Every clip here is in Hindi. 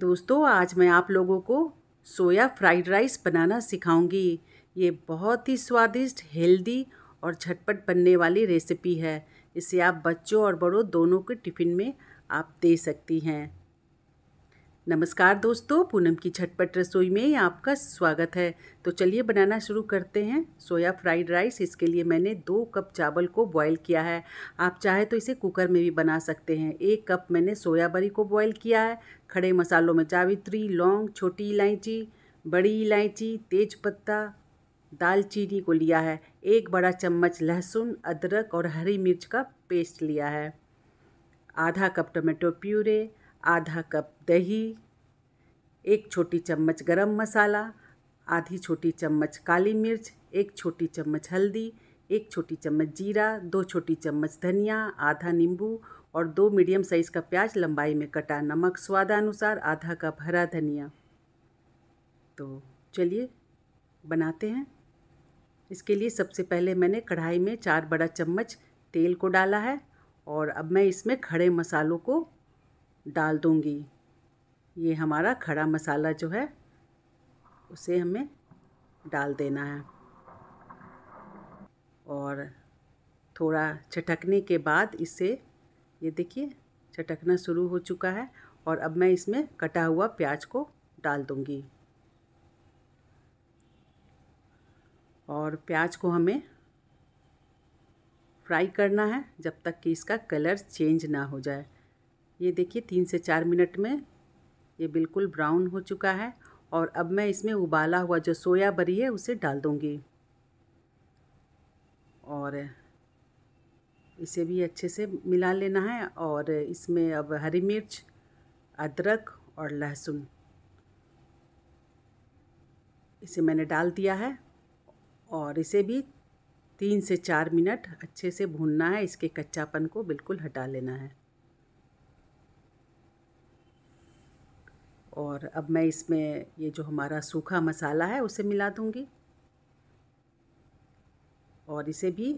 दोस्तों आज मैं आप लोगों को सोया फ्राइड राइस बनाना सिखाऊंगी ये बहुत ही स्वादिष्ट हेल्दी और झटपट बनने वाली रेसिपी है इसे आप बच्चों और बड़ों दोनों के टिफ़िन में आप दे सकती हैं नमस्कार दोस्तों पूनम की झटपट रसोई में आपका स्वागत है तो चलिए बनाना शुरू करते हैं सोया फ्राइड राइस इसके लिए मैंने दो कप चावल को बॉईल किया है आप चाहे तो इसे कुकर में भी बना सकते हैं एक कप मैंने सोया बरी को बॉईल किया है खड़े मसालों में जावित्री लौंग छोटी इलायची बड़ी इलायची तेज़पत्ता दालचीनी को लिया है एक बड़ा चम्मच लहसुन अदरक और हरी मिर्च का पेस्ट लिया है आधा कप टमाटो प्यूरे आधा कप दही एक छोटी चम्मच गरम मसाला आधी छोटी चम्मच काली मिर्च एक छोटी चम्मच हल्दी एक छोटी चम्मच जीरा दो छोटी चम्मच धनिया आधा नींबू और दो मीडियम साइज़ का प्याज लंबाई में कटा नमक स्वादानुसार आधा कप हरा धनिया तो चलिए बनाते हैं इसके लिए सबसे पहले मैंने कढ़ाई में चार बड़ा चम्मच तेल को डाला है और अब मैं इसमें खड़े मसालों को डाल दूँगी ये हमारा खड़ा मसाला जो है उसे हमें डाल देना है और थोड़ा छटकने के बाद इसे ये देखिए छटकना शुरू हो चुका है और अब मैं इसमें कटा हुआ प्याज को डाल दूँगी और प्याज को हमें फ्राई करना है जब तक कि इसका कलर चेंज ना हो जाए ये देखिए तीन से चार मिनट में ये बिल्कुल ब्राउन हो चुका है और अब मैं इसमें उबाला हुआ जो सोया बरी है उसे डाल दूँगी और इसे भी अच्छे से मिला लेना है और इसमें अब हरी मिर्च अदरक और लहसुन इसे मैंने डाल दिया है और इसे भी तीन से चार मिनट अच्छे से भूनना है इसके कच्चापन को बिल्कुल हटा लेना है और अब मैं इसमें ये जो हमारा सूखा मसाला है उसे मिला दूँगी और इसे भी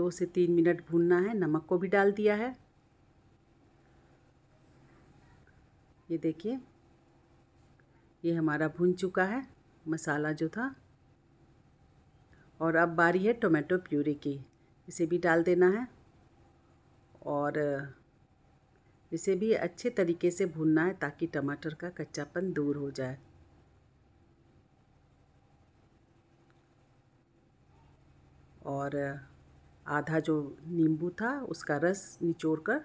दो से तीन मिनट भूनना है नमक को भी डाल दिया है ये देखिए ये हमारा भून चुका है मसाला जो था और अब बारी है टोमेटो प्यूरी की इसे भी डाल देना है और इसे भी अच्छे तरीके से भूनना है ताकि टमाटर का कच्चापन दूर हो जाए और आधा जो नींबू था उसका रस निचोड़ कर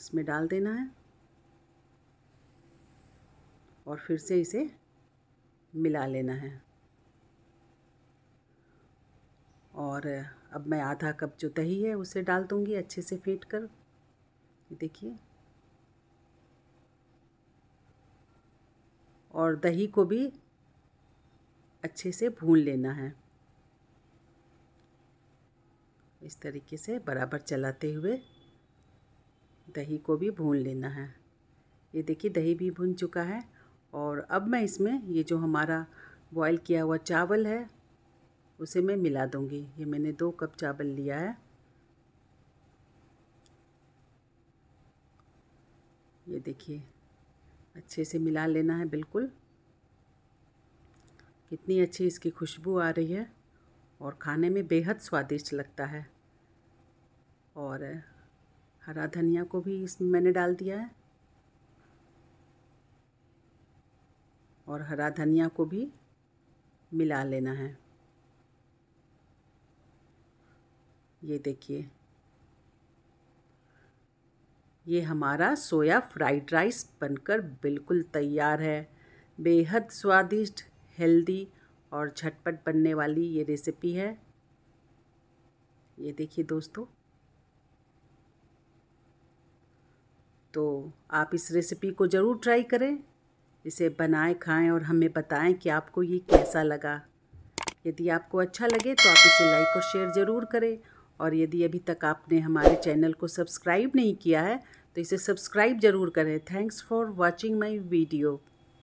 इसमें डाल देना है और फिर से इसे मिला लेना है और अब मैं आधा कप जो दही है उसे डाल दूँगी अच्छे से फेंट कर देखिए और दही को भी अच्छे से भून लेना है इस तरीके से बराबर चलाते हुए दही को भी भून लेना है ये देखिए दही भी भून चुका है और अब मैं इसमें ये जो हमारा बॉईल किया हुआ चावल है उसे मैं मिला दूँगी ये मैंने दो कप चावल लिया है ये देखिए अच्छे से मिला लेना है बिल्कुल कितनी अच्छी इसकी खुशबू आ रही है और खाने में बेहद स्वादिष्ट लगता है और हरा धनिया को भी इसमें मैंने डाल दिया है और हरा धनिया को भी मिला लेना है ये देखिए ये हमारा सोया फ्राइड राइस बनकर बिल्कुल तैयार है बेहद स्वादिष्ट हेल्दी और झटपट बनने वाली ये रेसिपी है ये देखिए दोस्तों तो आप इस रेसिपी को ज़रूर ट्राई करें इसे बनाएं खाएं और हमें बताएं कि आपको ये कैसा लगा यदि आपको अच्छा लगे तो आप इसे लाइक और शेयर ज़रूर करें और यदि अभी तक आपने हमारे चैनल को सब्सक्राइब नहीं किया है तो इसे सब्सक्राइब ज़रूर करें thanks for watching my video